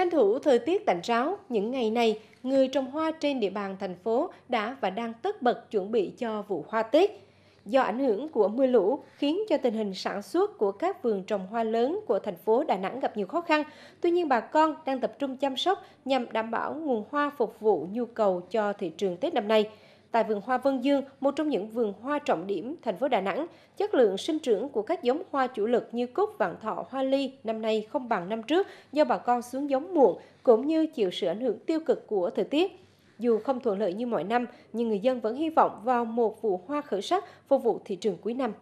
Tranh thủ thời tiết tạnh ráo, những ngày này, người trồng hoa trên địa bàn thành phố đã và đang tất bật chuẩn bị cho vụ hoa Tết. Do ảnh hưởng của mưa lũ khiến cho tình hình sản xuất của các vườn trồng hoa lớn của thành phố Đà Nẵng gặp nhiều khó khăn. Tuy nhiên bà con đang tập trung chăm sóc nhằm đảm bảo nguồn hoa phục vụ nhu cầu cho thị trường Tết năm nay. Tại vườn hoa Vân Dương, một trong những vườn hoa trọng điểm thành phố Đà Nẵng, chất lượng sinh trưởng của các giống hoa chủ lực như cúc, vạn thọ, hoa ly năm nay không bằng năm trước do bà con xuống giống muộn cũng như chịu sự ảnh hưởng tiêu cực của thời tiết. Dù không thuận lợi như mọi năm, nhưng người dân vẫn hy vọng vào một vụ hoa khởi sắc phục vụ thị trường cuối năm.